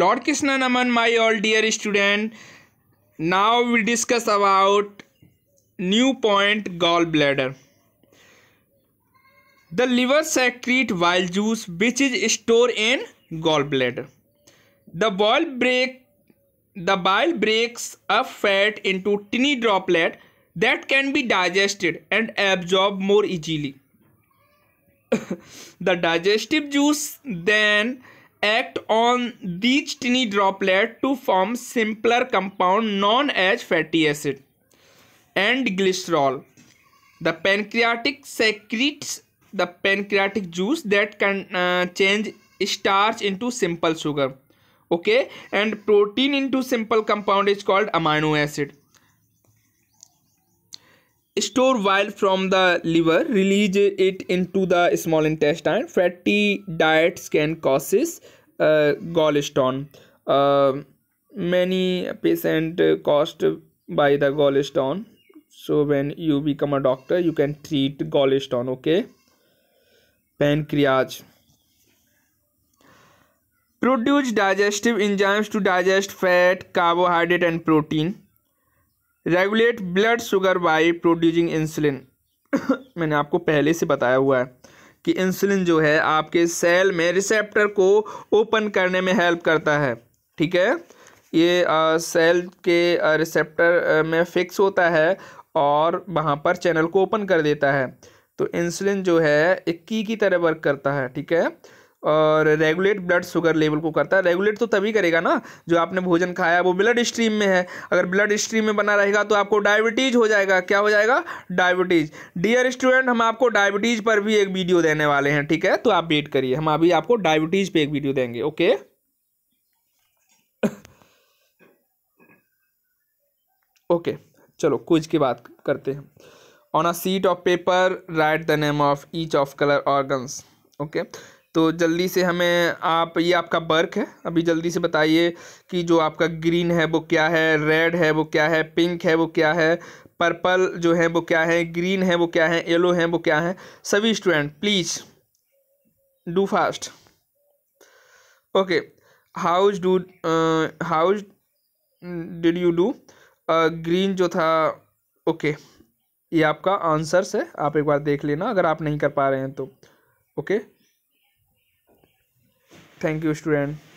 Lord Krishna Naman, my all dear student. Now we discuss about new point gallbladder. The liver secrete bile juice which is stored in gallbladder. The bile break the bile breaks up fat into tiny droplet that can be digested and absorbed more easily. the digestive juice then act on these tiny droplet to form simpler compound known as fatty acid and glycerol. The pancreatic secretes the pancreatic juice that can uh, change starch into simple sugar okay and protein into simple compound is called amino acid store bile from the liver release it into the small intestine fatty diets can causes, uh, gallstone uh, many patient caused by the gallstone so when you become a doctor you can treat gallstone okay pancreas produce digestive enzymes to digest fat carbohydrate and protein regulate blood sugar by producing insulin मैंने आपको पहले से बताया हुआ है कि insulin जो है आपके सेल में रिसेप्टर को ओपन करने में हेल्प करता है ठीक है ये आ, सेल के रिसेप्टर में फिक्स होता है और वहाँ पर चैनल को ओपन कर देता है तो इंसुलिन जो है एक की की तरह वर्क करता है ठीक है और रेगुलेट ब्लड शुगर लेवल को करता है रेगुलेट तो तभी करेगा ना जो आपने भोजन खाया वो ब्लड स्ट्रीम में है अगर ब्लड स्ट्रीम में बना रहेगा तो आपको डायबिटीज़ हो जाएगा क्या हो जाएगा डायबिटीज़ डियर स्टूडेंट हम आपको डायबिटीज़ पर भी एक वीडियो देने वाले हैं ठीक है तो आप वेट करिए हम अभी आपको डायबिटीज़ पर एक वीडियो देंगे ओके ओके चलो कुछ की बात करते हैं on a sheet of paper write the name of each of colour organs okay तो जल्दी से हमें आप ये आपका बर्क है अभी जल्दी से बताइए कि जो आपका ग्रीन है वो क्या है रेड है वो क्या है पिंक है वो क्या है पर्पल जो है वो क्या है ग्रीन है वो क्या है येलो है वो क्या है सभी student please do fast okay how's do how's did you do green जो था ओके okay. ये आपका आंसर्स है आप एक बार देख लेना अगर आप नहीं कर पा रहे हैं तो okay okay. thank you student